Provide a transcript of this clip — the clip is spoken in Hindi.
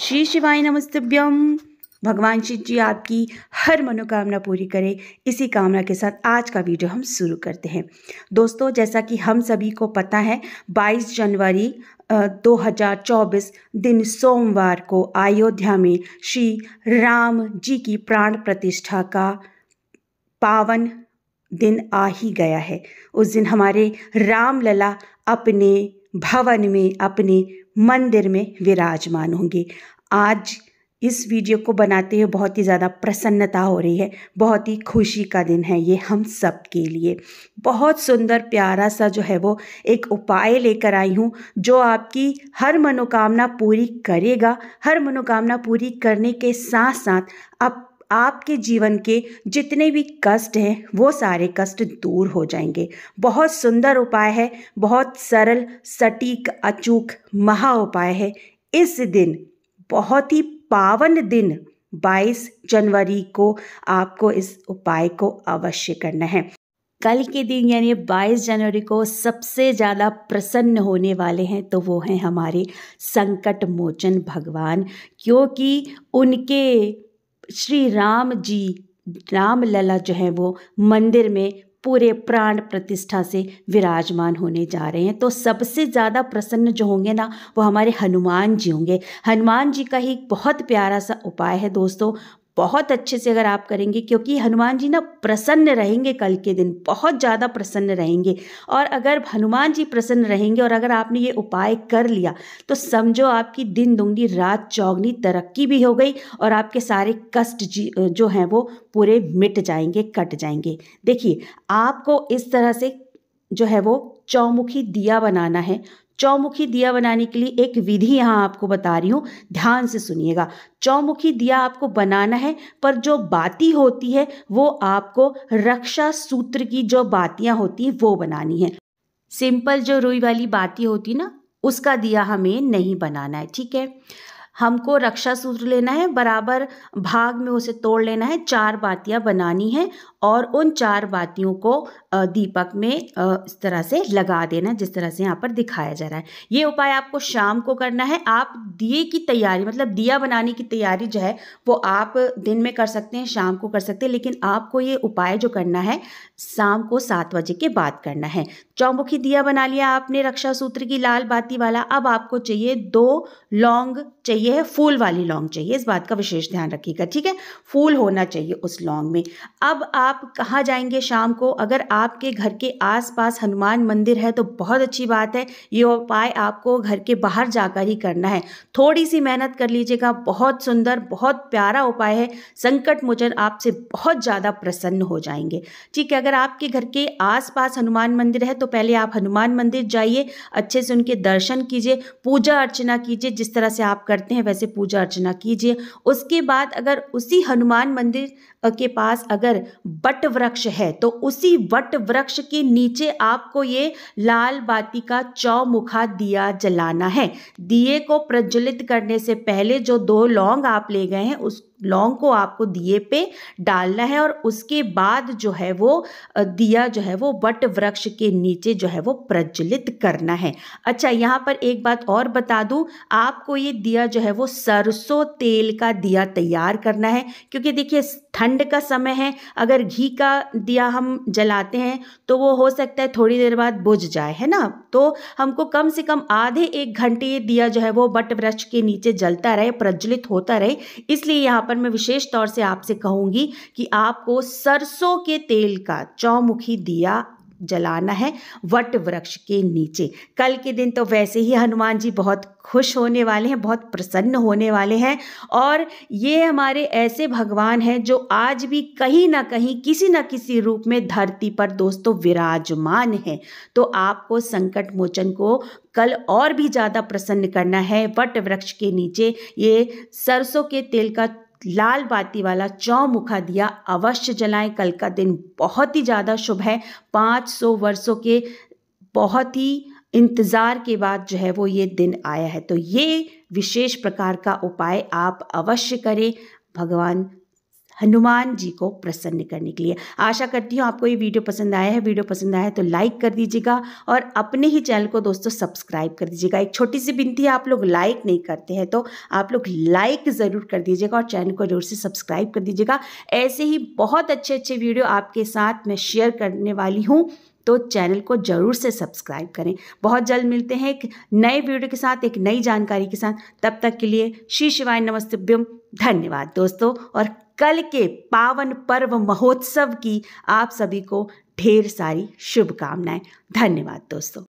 श्री शिवाय नमस्तभ्यम भगवान शिव जी आपकी हर मनोकामना पूरी करें इसी कामना के साथ आज का वीडियो हम शुरू करते हैं दोस्तों जैसा कि हम सभी को पता है 22 जनवरी 2024 दिन सोमवार को अयोध्या में श्री राम जी की प्राण प्रतिष्ठा का पावन दिन आ ही गया है उस दिन हमारे रामलला अपने भवन में अपने मंदिर में विराजमान होंगे आज इस वीडियो को बनाते हुए बहुत ही ज़्यादा प्रसन्नता हो रही है बहुत ही खुशी का दिन है ये हम सब के लिए बहुत सुंदर प्यारा सा जो है वो एक उपाय लेकर आई हूँ जो आपकी हर मनोकामना पूरी करेगा हर मनोकामना पूरी करने के साथ साथ आप आपके जीवन के जितने भी कष्ट हैं वो सारे कष्ट दूर हो जाएंगे बहुत सुंदर उपाय है बहुत सरल सटीक अचूक महा उपाय है इस दिन बहुत ही पावन दिन 22 जनवरी को आपको इस उपाय को अवश्य करना है कल के दिन यानी 22 जनवरी को सबसे ज़्यादा प्रसन्न होने वाले हैं तो वो हैं हमारे संकट मोचन भगवान क्योंकि उनके श्री राम जी राम लला जो है वो मंदिर में पूरे प्राण प्रतिष्ठा से विराजमान होने जा रहे हैं तो सबसे ज़्यादा प्रसन्न जो होंगे ना वो हमारे हनुमान जी होंगे हनुमान जी का ही बहुत प्यारा सा उपाय है दोस्तों बहुत अच्छे से अगर आप करेंगे क्योंकि हनुमान जी ना प्रसन्न रहेंगे कल के दिन बहुत ज़्यादा प्रसन्न रहेंगे और अगर हनुमान जी प्रसन्न रहेंगे और अगर आपने ये उपाय कर लिया तो समझो आपकी दिन दुगनी रात चौगनी तरक्की भी हो गई और आपके सारे कष्ट जो हैं वो पूरे मिट जाएंगे कट जाएंगे देखिए आपको इस तरह से जो है वो चौमुखी दिया बनाना है चौमुखी दिया बनाने के लिए एक विधि यहाँ आपको बता रही हूँ ध्यान से सुनिएगा चौमुखी दिया आपको बनाना है पर जो बाती होती है वो आपको रक्षा सूत्र की जो बातियाँ होती हैं वो बनानी है सिंपल जो रुई वाली बाती होती ना उसका दिया हमें नहीं बनाना है ठीक है हमको रक्षा सूत्र लेना है बराबर भाग में उसे तोड़ लेना है चार बातियाँ बनानी है और उन चार बातियों को दीपक में इस तरह से लगा देना है जिस तरह से यहाँ पर दिखाया जा रहा है ये उपाय आपको शाम को करना है आप दिए की तैयारी मतलब दिया बनाने की तैयारी जो है वो आप दिन में कर सकते हैं शाम को कर सकते हैं लेकिन आपको ये उपाय जो करना है शाम को सात बजे के बाद करना है चौमुखी दिया बना लिया आपने रक्षा सूत्र की लाल बाती वाला अब आपको चाहिए दो लौंग चाहिए चाहिए है फूल वाली लौंग चाहिए इस बात का विशेष ध्यान रखिएगा ठीक है फूल होना चाहिए उस लौंग में अब आप कहाँ जाएंगे शाम को अगर आपके घर के आसपास हनुमान मंदिर है तो बहुत अच्छी बात है ये उपाय आपको घर के बाहर जाकर ही करना है थोड़ी सी मेहनत कर लीजिएगा बहुत सुंदर बहुत प्यारा उपाय है संकट मोचन आपसे बहुत ज़्यादा प्रसन्न हो जाएंगे ठीक है अगर आपके घर के आसपास हनुमान मंदिर है तो पहले आप हनुमान मंदिर जाइए अच्छे से उनके दर्शन कीजिए पूजा अर्चना कीजिए जिस तरह से आप करते हैं हैं वैसे पूजा अर्चना कीजिए उसके बाद अगर उसी हनुमान मंदिर के पास अगर बट वृक्ष है तो उसी वट वृक्ष के नीचे आपको ये लाल बाती का चौमुखा दिया जलाना है दिए को प्रज्वलित करने से पहले जो दो लौंग आप ले गए हैं उस लौंग को आपको दिए पे डालना है और उसके बाद जो है वो दिया जो है वो वट वृक्ष के नीचे जो है वो प्रज्वलित करना है अच्छा यहाँ पर एक बात और बता दूँ आपको ये दिया जो है वो सरसों तेल का दिया तैयार करना है क्योंकि देखिए ठंड का समय है अगर घी का दिया हम जलाते हैं तो वो हो सकता है थोड़ी देर बाद बुझ जाए है ना तो हमको कम से कम आधे एक घंटे ये दिया जो है वो बट वृक्ष के नीचे जलता रहे प्रज्वलित होता रहे इसलिए यहाँ पर मैं विशेष तौर से आपसे कहूँगी कि आपको सरसों के तेल का चौमुखी दिया जलाना है वट वृक्ष के नीचे कल के दिन तो वैसे ही हनुमान जी बहुत खुश होने वाले हैं बहुत प्रसन्न होने वाले हैं और ये हमारे ऐसे भगवान हैं जो आज भी कहीं ना कहीं किसी ना किसी रूप में धरती पर दोस्तों विराजमान हैं तो आपको संकट मोचन को कल और भी ज़्यादा प्रसन्न करना है वट वृक्ष के नीचे ये सरसों के तेल का लाल बाती वाला चौमुखा दिया अवश्य जलाएं कल का दिन बहुत ही ज़्यादा शुभ है 500 वर्षों के बहुत ही इंतज़ार के बाद जो है वो ये दिन आया है तो ये विशेष प्रकार का उपाय आप अवश्य करें भगवान हनुमान जी को प्रसन्न करने के लिए आशा करती हूँ आपको ये वीडियो पसंद आया है वीडियो पसंद आया है तो लाइक कर दीजिएगा और अपने ही चैनल को दोस्तों सब्सक्राइब कर दीजिएगा एक छोटी सी विनती है आप लोग लाइक नहीं करते हैं तो आप लोग लाइक ज़रूर कर दीजिएगा और चैनल को जरूर से सब्सक्राइब कर दीजिएगा ऐसे ही बहुत अच्छे अच्छे वीडियो आपके साथ मैं शेयर करने वाली हूँ तो चैनल को जरूर से सब्सक्राइब करें बहुत जल्द मिलते हैं एक नए वीडियो के साथ एक नई जानकारी के साथ तब तक के लिए श्री शिवाय नमस्ते धन्यवाद दोस्तों और कल के पावन पर्व महोत्सव की आप सभी को ढेर सारी शुभकामनाएं धन्यवाद दोस्तों